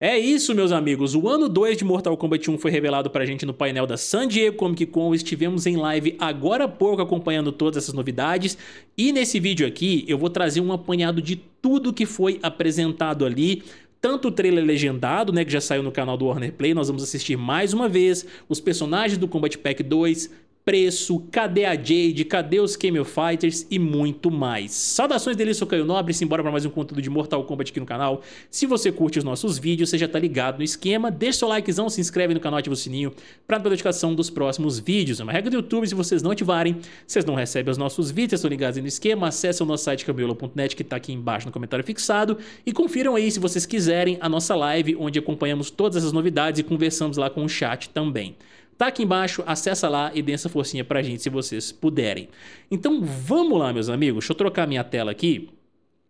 É isso, meus amigos. O ano 2 de Mortal Kombat 1 foi revelado pra gente no painel da San Diego Comic Con. Estivemos em live agora há pouco acompanhando todas essas novidades. E nesse vídeo aqui eu vou trazer um apanhado de tudo que foi apresentado ali tanto o trailer legendado, né, que já saiu no canal do Warner Play, nós vamos assistir mais uma vez, os personagens do Combat Pack 2, preço, cadê a Jade, cadê os Camel Fighters e muito mais. Saudações dele, sou Caio Nobre, simbora para mais um conteúdo de Mortal Kombat aqui no canal. Se você curte os nossos vídeos, você já tá ligado no esquema, deixa seu likezão, se inscreve no canal, ativa o sininho para notificação dos próximos vídeos. É uma regra do YouTube, se vocês não ativarem, vocês não recebem os nossos vídeos, vocês estão ligados aí no esquema, acessem o nosso site cambiolo.net que tá aqui embaixo no comentário fixado e confiram aí, se vocês quiserem, a nossa live onde acompanhamos todas essas novidades e conversamos lá com o chat também. Tá aqui embaixo, acessa lá e dê essa forcinha pra gente se vocês puderem. Então vamos lá, meus amigos. Deixa eu trocar minha tela aqui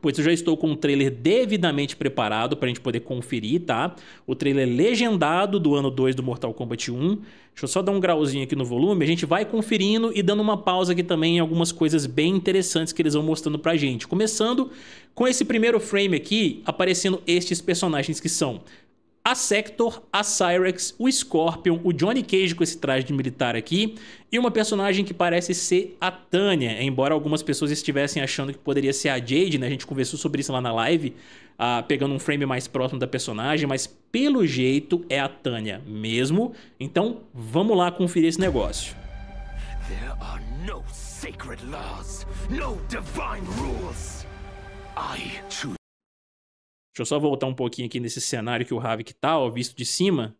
pois eu já estou com o um trailer devidamente preparado para a gente poder conferir, tá? O trailer legendado do ano 2 do Mortal Kombat 1. Deixa eu só dar um grauzinho aqui no volume, a gente vai conferindo e dando uma pausa aqui também em algumas coisas bem interessantes que eles vão mostrando pra gente. Começando com esse primeiro frame aqui, aparecendo estes personagens que são a Sector, a Cyrex, o Scorpion, o Johnny Cage com esse traje de militar aqui e uma personagem que parece ser a Tânia, embora algumas pessoas estivessem achando que poderia ser a Jade, né? A gente conversou sobre isso lá na live, uh, pegando um frame mais próximo da personagem, mas pelo jeito é a Tânia mesmo. Então vamos lá conferir esse negócio. There are no sacred laws, no divine rules. I choose Deixa eu só voltar um pouquinho aqui nesse cenário que o Havik tá, ó, visto de cima.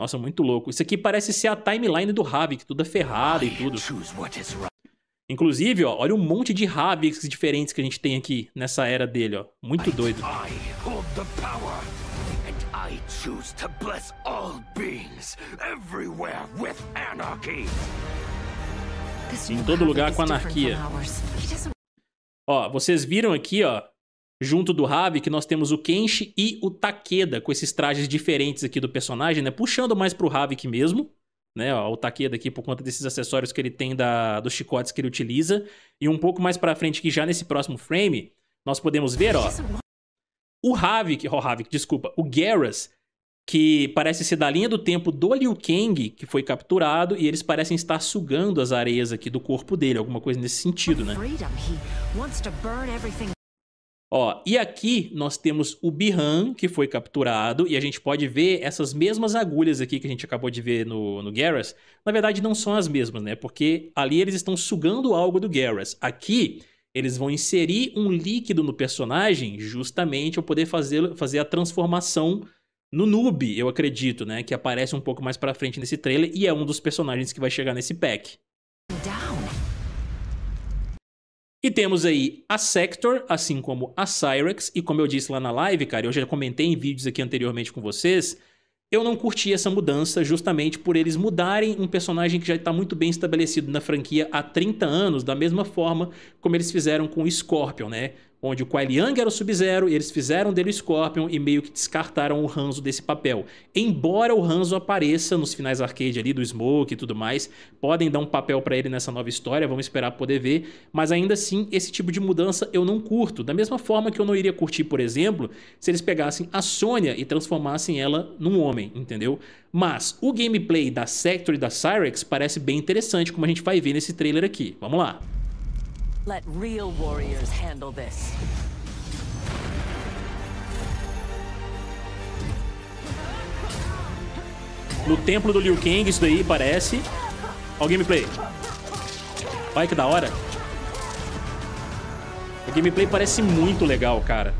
Nossa, muito louco. Isso aqui parece ser a timeline do Havik, tudo ferrado e tudo. Inclusive, ó, olha o um monte de Haviks diferentes que a gente tem aqui nessa era dele, ó. Muito doido. Em todo lugar com anarquia. Ó, vocês viram aqui, ó, Junto do Havik, nós temos o Kenshi e o Takeda, com esses trajes diferentes aqui do personagem, né? Puxando mais pro Havik mesmo, né? Ó, o Takeda aqui por conta desses acessórios que ele tem da, dos chicotes que ele utiliza. E um pouco mais pra frente, que já nesse próximo frame, nós podemos ver, ó... O Havik, oh, Havik, desculpa, o Garrus, que parece ser da linha do tempo do Liu Kang, que foi capturado, e eles parecem estar sugando as areias aqui do corpo dele, alguma coisa nesse sentido, né? Ó, e aqui nós temos o Bihan, que foi capturado, e a gente pode ver essas mesmas agulhas aqui que a gente acabou de ver no, no Garrus. Na verdade, não são as mesmas, né? Porque ali eles estão sugando algo do Garrus. Aqui, eles vão inserir um líquido no personagem justamente para poder fazer, fazer a transformação no noob, eu acredito, né? Que aparece um pouco mais pra frente nesse trailer e é um dos personagens que vai chegar nesse pack. E temos aí a Sector, assim como a Cyrex, e como eu disse lá na live, cara, eu já comentei em vídeos aqui anteriormente com vocês, eu não curti essa mudança justamente por eles mudarem um personagem que já está muito bem estabelecido na franquia há 30 anos, da mesma forma como eles fizeram com o Scorpion, né? onde o Kuai era o Sub-Zero e eles fizeram dele o Scorpion e meio que descartaram o Hanzo desse papel. Embora o Hanzo apareça nos finais arcade ali do Smoke e tudo mais, podem dar um papel para ele nessa nova história, vamos esperar poder ver, mas ainda assim esse tipo de mudança eu não curto. Da mesma forma que eu não iria curtir, por exemplo, se eles pegassem a Sônia e transformassem ela num homem, entendeu? Mas o gameplay da Sector e da Cyrex parece bem interessante, como a gente vai ver nesse trailer aqui. Vamos lá! Let real warriors handle this. No templo do Liu Kang, isso daí parece. Olha o gameplay. Vai que da hora. O gameplay parece muito legal, cara.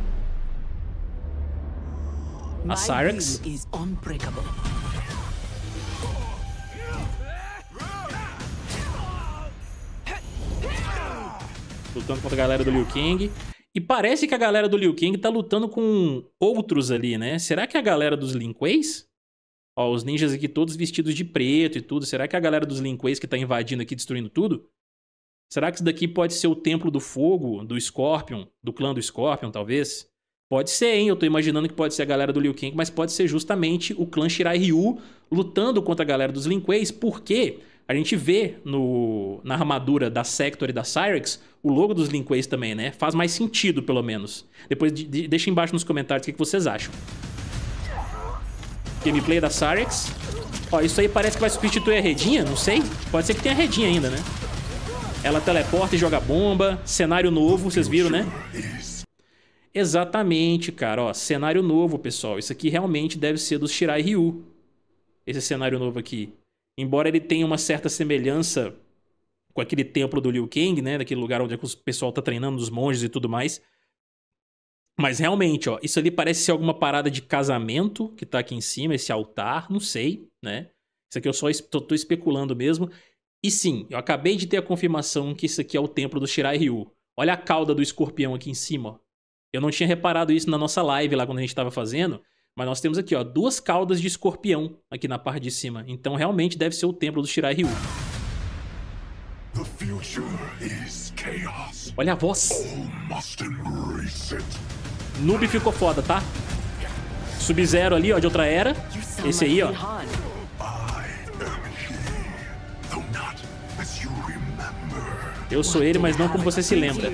A Syrinx. lutando contra a galera do Liu Kang. E parece que a galera do Liu Kang tá lutando com outros ali, né? Será que a galera dos Lin Ó, os ninjas aqui todos vestidos de preto e tudo. Será que a galera dos Lin que tá invadindo aqui, destruindo tudo? Será que isso daqui pode ser o Templo do Fogo, do Scorpion, do clã do Scorpion, talvez? Pode ser, hein? Eu tô imaginando que pode ser a galera do Liu Kang, mas pode ser justamente o clã Shirai Ryu lutando contra a galera dos Lin Por porque... quê? A gente vê no, na armadura da Sector e da Cyrex o logo dos Linkways também, né? Faz mais sentido, pelo menos. Depois de, de, deixa embaixo nos comentários o que, que vocês acham. Gameplay da Cyrex. Ó, isso aí parece que vai substituir a redinha, não sei. Pode ser que tenha redinha ainda, né? Ela teleporta e joga bomba. Cenário novo, vocês viram, né? Exatamente, cara. Ó, cenário novo, pessoal. Isso aqui realmente deve ser dos Shirai Ryu. Esse cenário novo aqui embora ele tenha uma certa semelhança com aquele templo do Liu Kang, né? Daquele lugar onde é o pessoal tá treinando os monges e tudo mais. Mas realmente, ó, isso ali parece ser alguma parada de casamento que tá aqui em cima, esse altar, não sei, né? Isso aqui eu só tô, tô especulando mesmo. E sim, eu acabei de ter a confirmação que isso aqui é o templo do Shirai Ryu. Olha a cauda do escorpião aqui em cima, ó. Eu não tinha reparado isso na nossa live lá quando a gente tava fazendo, mas nós temos aqui, ó, duas caudas de escorpião aqui na parte de cima. Então realmente deve ser o templo do Shirai Ryu. Olha a voz. Oh, Noob ficou foda, tá? Sub-Zero ali, ó, de outra era. Esse aí, ó. Eu sou ele, mas não como você se lembra.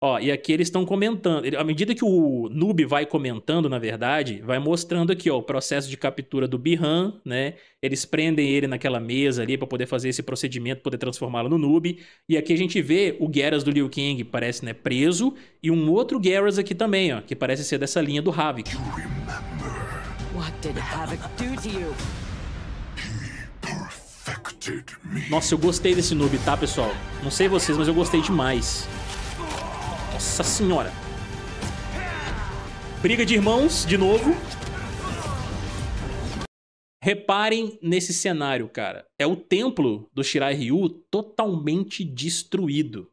Ó, e aqui eles estão comentando. à medida que o noob vai comentando, na verdade, vai mostrando aqui, ó, o processo de captura do Bihan, né? Eles prendem ele naquela mesa ali para poder fazer esse procedimento, poder transformá-lo no noob. E aqui a gente vê o Geras do Liu Kang, parece, né, preso, e um outro Geras aqui também, ó, que parece ser dessa linha do Havik. You What did Havik do to you? Nossa, eu gostei desse noob, tá, pessoal? Não sei vocês, mas eu gostei demais. Nossa senhora. Briga de irmãos, de novo. Reparem nesse cenário, cara. É o templo do Shirai Ryu totalmente destruído.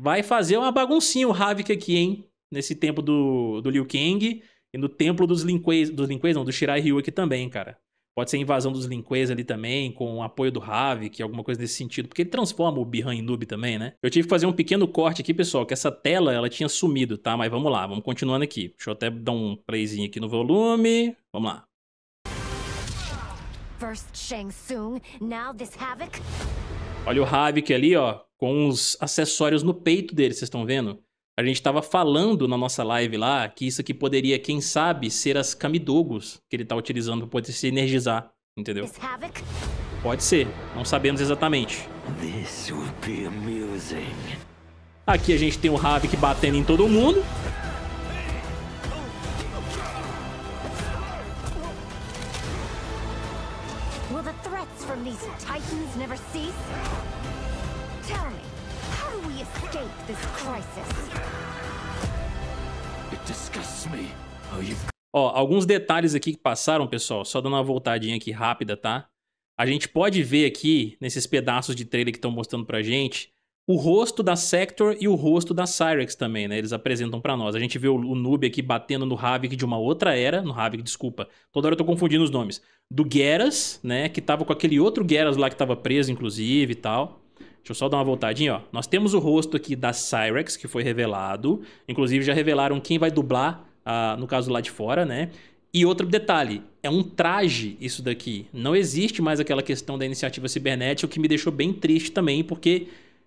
Vai fazer uma baguncinha o Havik aqui, hein? Nesse templo do, do Liu Kang e no templo dos Linquês, dos Linquês não, do Shirai Ryu aqui também, cara. Pode ser invasão dos Linquês ali também, com o apoio do Havik, alguma coisa nesse sentido, porque ele transforma o Bihan em noob também, né? Eu tive que fazer um pequeno corte aqui, pessoal, que essa tela ela tinha sumido, tá? Mas vamos lá, vamos continuando aqui. Deixa eu até dar um playzinho aqui no volume. Vamos lá. First Shang Tsung, now this havoc. Olha o Havik ali, ó, com os acessórios no peito dele, vocês estão vendo? A gente estava falando na nossa live lá que isso aqui poderia, quem sabe, ser as camidogos que ele está utilizando para poder se energizar, entendeu? Pode ser, não sabemos exatamente. Aqui a gente tem o Havik batendo em todo mundo. Will the threats from these titans never cease? Tell me, do we escape this crisis? It disgusts me. Oh, you've... Ó, alguns detalhes aqui que passaram, pessoal, só dando uma voltadinha aqui rápida, tá? A gente pode ver aqui, nesses pedaços de trailer que estão mostrando pra gente, o rosto da Sector e o rosto da Cyrex também, né? Eles apresentam para nós. A gente vê o, o Noob aqui batendo no Havik de uma outra era. No Havik, desculpa. Toda hora eu tô confundindo os nomes. Do Geras, né? Que tava com aquele outro Geras lá que tava preso, inclusive, e tal. Deixa eu só dar uma voltadinha, ó. Nós temos o rosto aqui da Cyrex, que foi revelado. Inclusive, já revelaram quem vai dublar, uh, no caso lá de fora, né? E outro detalhe, é um traje isso daqui. Não existe mais aquela questão da iniciativa cibernética, o que me deixou bem triste também, porque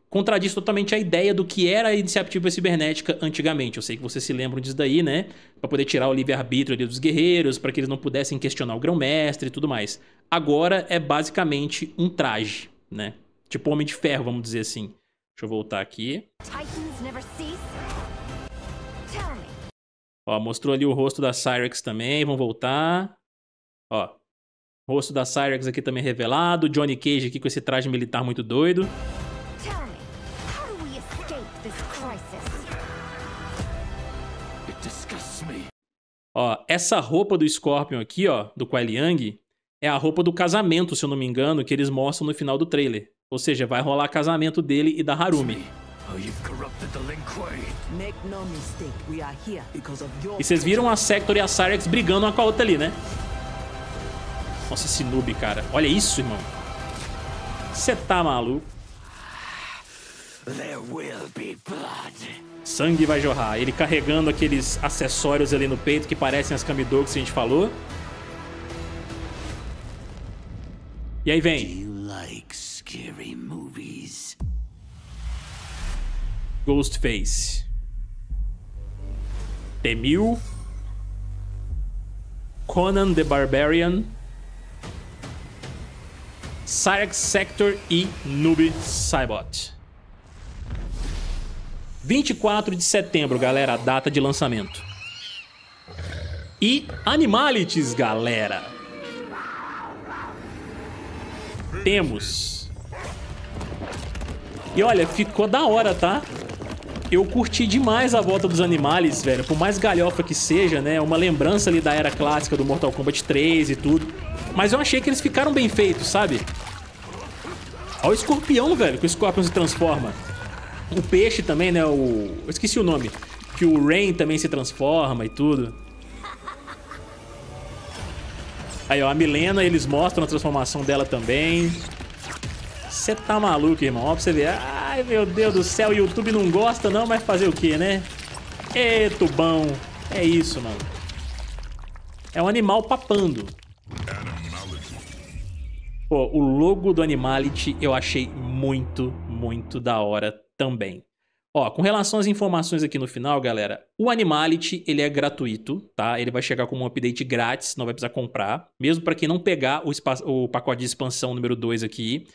contradiz totalmente a ideia do que era a iniciativa cibernética antigamente. Eu sei que vocês se lembram disso daí, né? Para poder tirar o livre-arbítrio dos guerreiros, para que eles não pudessem questionar o grão-mestre e tudo mais. Agora é basicamente um traje, né? Tipo Homem de Ferro, vamos dizer assim. Deixa eu voltar aqui. Ó, mostrou ali o rosto da Cyrex também, vamos voltar. Ó, rosto da Cyrex aqui também revelado, Johnny Cage aqui com esse traje militar muito doido. Ó, essa roupa do Scorpion aqui, ó, do Kuai Liang, é a roupa do casamento, se eu não me engano, que eles mostram no final do trailer. Ou seja, vai rolar casamento dele e da Harumi. Oh, e vocês viram a Sector e a Cyrex brigando uma com a outra ali, né? Nossa, esse noob, cara. Olha isso, irmão. Você tá maluco? Sangue vai jorrar. Ele carregando aqueles acessórios ali no peito que parecem as Kamidogs que a gente falou. E aí vem. Scary movies. Ghostface. Temil. Conan the Barbarian. Cyrax Sector e Noob Cybot. 24 de setembro, galera, a data de lançamento. E Animalities, galera. Temos e olha, ficou da hora, tá? Eu curti demais a volta dos animais, velho. Por mais galhofa que seja, né? É uma lembrança ali da era clássica do Mortal Kombat 3 e tudo. Mas eu achei que eles ficaram bem feitos, sabe? Olha o escorpião, velho, que o escorpião se transforma. O peixe também, né? O... Eu esqueci o nome. Que o Rain também se transforma e tudo. Aí, ó, a Milena, eles mostram a transformação dela também. Você tá maluco, irmão. Ó, pra você ver. Ai, meu Deus do céu. YouTube não gosta não, mas fazer o quê, né? Ê, tubão. É isso, mano. É um animal papando. Pô, o logo do Animality eu achei muito, muito da hora também. Ó, com relação às informações aqui no final, galera, o Animality, ele é gratuito, tá? Ele vai chegar como um update grátis, não vai precisar comprar. Mesmo para quem não pegar o, o pacote de expansão número 2 aqui,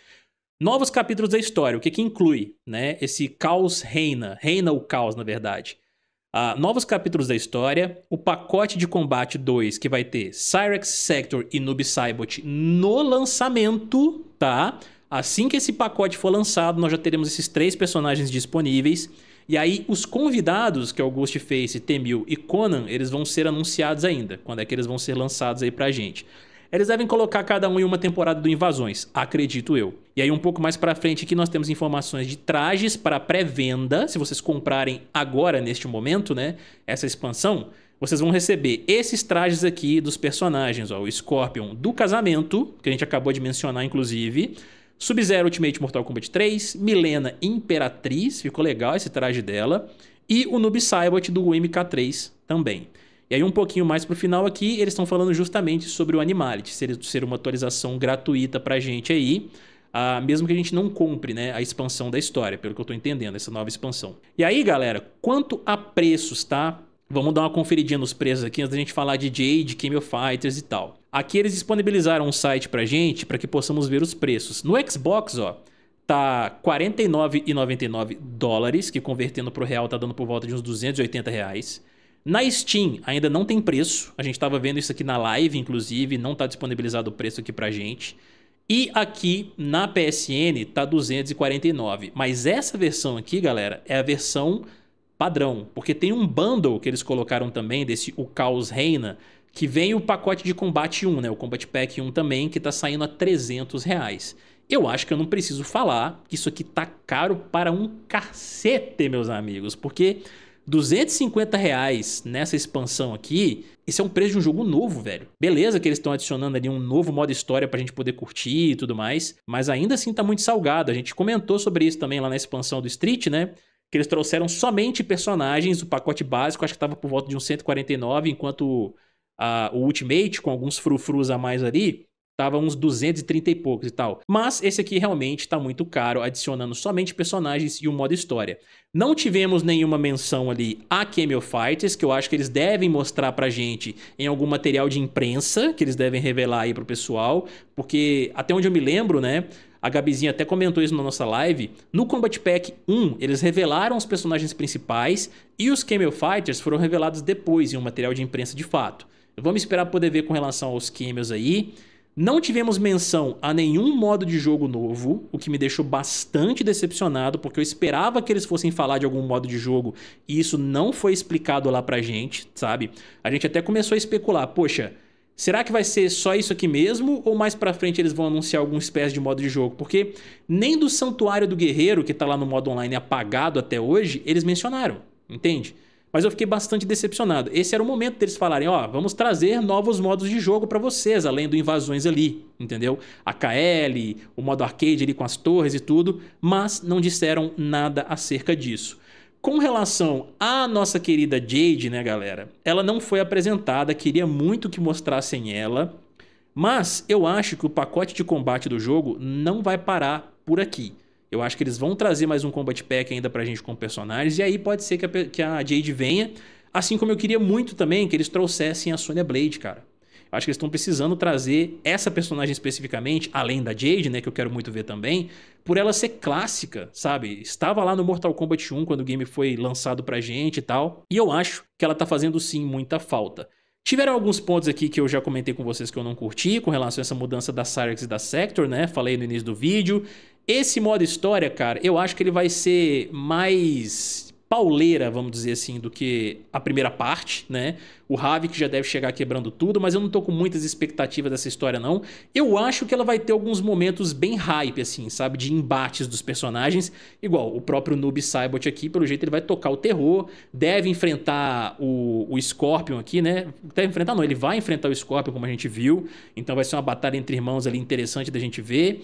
Novos capítulos da história, o que, que inclui né, esse caos reina, reina o caos, na verdade. Uh, novos capítulos da história, o pacote de combate 2, que vai ter Cyrex Sector e Noob Saibot no lançamento, tá? Assim que esse pacote for lançado, nós já teremos esses três personagens disponíveis. E aí, os convidados, que é o Ghostface, Temil e Conan, eles vão ser anunciados ainda. Quando é que eles vão ser lançados aí pra gente? Eles devem colocar cada um em uma temporada do Invasões, acredito eu. E aí um pouco mais para frente aqui nós temos informações de trajes para pré-venda, se vocês comprarem agora neste momento, né, essa expansão, vocês vão receber esses trajes aqui dos personagens, ó, o Scorpion do casamento, que a gente acabou de mencionar inclusive, Sub-Zero Ultimate Mortal Kombat 3, Milena Imperatriz, ficou legal esse traje dela, e o Noob Saibot do MK3 também. E aí, um pouquinho mais pro final aqui, eles estão falando justamente sobre o Animality, ser, ser uma atualização gratuita pra gente aí. Ah, mesmo que a gente não compre né, a expansão da história, pelo que eu estou entendendo, essa nova expansão. E aí, galera, quanto a preços, tá? Vamos dar uma conferidinha nos preços aqui antes da gente falar de Jade, Camel Fighters e tal. Aqui eles disponibilizaram um site pra gente para que possamos ver os preços. No Xbox, ó, tá 49,99 dólares, que convertendo pro real tá dando por volta de uns 280 reais. Na Steam ainda não tem preço. A gente estava vendo isso aqui na live, inclusive, não está disponibilizado o preço aqui pra gente. E aqui na PSN tá 249, mas essa versão aqui, galera, é a versão padrão, porque tem um bundle que eles colocaram também desse O Caos Reina, que vem o pacote de combate 1, né, o Combat Pack 1 também, que tá saindo a 300 reais. Eu acho que eu não preciso falar que isso aqui tá caro para um cacete, meus amigos, porque 250 reais nessa expansão aqui, isso é um preço de um jogo novo, velho. Beleza que eles estão adicionando ali um novo modo história pra gente poder curtir e tudo mais, mas ainda assim tá muito salgado. A gente comentou sobre isso também lá na expansão do Street, né? Que eles trouxeram somente personagens, o pacote básico, acho que tava por volta de uns 149, enquanto a, ah, o Ultimate, com alguns frufrus a mais ali, Tava uns 230 e poucos e tal. Mas esse aqui realmente está muito caro, adicionando somente personagens e o modo história. Não tivemos nenhuma menção ali a Camel Fighters, que eu acho que eles devem mostrar pra gente em algum material de imprensa, que eles devem revelar aí pro pessoal, porque até onde eu me lembro, né, a Gabizinha até comentou isso na nossa live. No Combat Pack 1, eles revelaram os personagens principais e os Camel Fighters foram revelados depois em um material de imprensa de fato. Vamos esperar poder ver com relação aos Camels aí. Não tivemos menção a nenhum modo de jogo novo, o que me deixou bastante decepcionado, porque eu esperava que eles fossem falar de algum modo de jogo e isso não foi explicado lá pra gente, sabe? A gente até começou a especular, poxa, será que vai ser só isso aqui mesmo ou mais pra frente eles vão anunciar alguma espécie de modo de jogo? Porque nem do Santuário do Guerreiro, que tá lá no modo online apagado até hoje, eles mencionaram, entende? Entende? Mas eu fiquei bastante decepcionado. Esse era o momento deles falarem, ó, vamos trazer novos modos de jogo para vocês, além do Invasões ali, entendeu? A KL, o modo arcade ali com as torres e tudo, mas não disseram nada acerca disso. Com relação à nossa querida Jade, né, galera? Ela não foi apresentada, queria muito que mostrassem ela, mas eu acho que o pacote de combate do jogo não vai parar por aqui. Eu acho que eles vão trazer mais um combat pack ainda pra gente com personagens. E aí pode ser que a, que a Jade venha. Assim como eu queria muito também que eles trouxessem a Sonya Blade, cara. Eu acho que eles estão precisando trazer essa personagem especificamente, além da Jade, né, que eu quero muito ver também, por ela ser clássica, sabe? Estava lá no Mortal Kombat 1 quando o game foi lançado pra gente e tal. E eu acho que ela tá fazendo sim muita falta. Tiveram alguns pontos aqui que eu já comentei com vocês que eu não curti com relação a essa mudança da Cyrex e da Sector, né? Falei no início do vídeo. Esse modo história, cara, eu acho que ele vai ser mais pauleira, vamos dizer assim, do que a primeira parte, né? O que já deve chegar quebrando tudo, mas eu não tô com muitas expectativas dessa história, não. Eu acho que ela vai ter alguns momentos bem hype, assim, sabe? De embates dos personagens. Igual o próprio Noob Saibot aqui, pelo jeito ele vai tocar o terror, deve enfrentar o, o Scorpion aqui, né? Deve enfrentar, não, ele vai enfrentar o Scorpion, como a gente viu. Então vai ser uma batalha entre irmãos ali interessante da gente ver.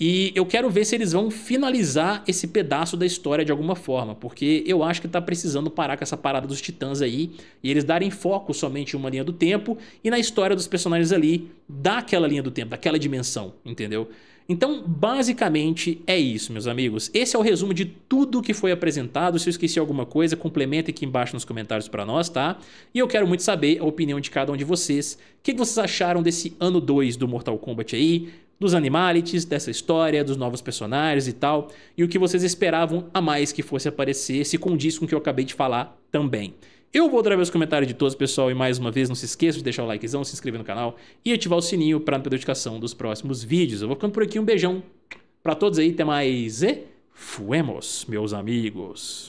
E eu quero ver se eles vão finalizar esse pedaço da história de alguma forma, porque eu acho que tá precisando parar com essa parada dos titãs aí e eles darem foco somente em uma linha do tempo e na história dos personagens ali daquela linha do tempo, daquela dimensão, entendeu? Então, basicamente é isso, meus amigos. Esse é o resumo de tudo que foi apresentado. Se eu esqueci alguma coisa, complementa aqui embaixo nos comentários para nós, tá? E eu quero muito saber a opinião de cada um de vocês. O que vocês acharam desse ano 2 do Mortal Kombat aí? dos animalities, dessa história, dos novos personagens e tal, e o que vocês esperavam a mais que fosse aparecer, se condiz com o que eu acabei de falar também. Eu vou trazer os comentários de todos, pessoal, e mais uma vez, não se esqueça de deixar o likezão, se inscrever no canal e ativar o sininho para não perder notificação dos próximos vídeos. Eu vou ficando por aqui, um beijão para todos aí, até mais e fuemos, meus amigos.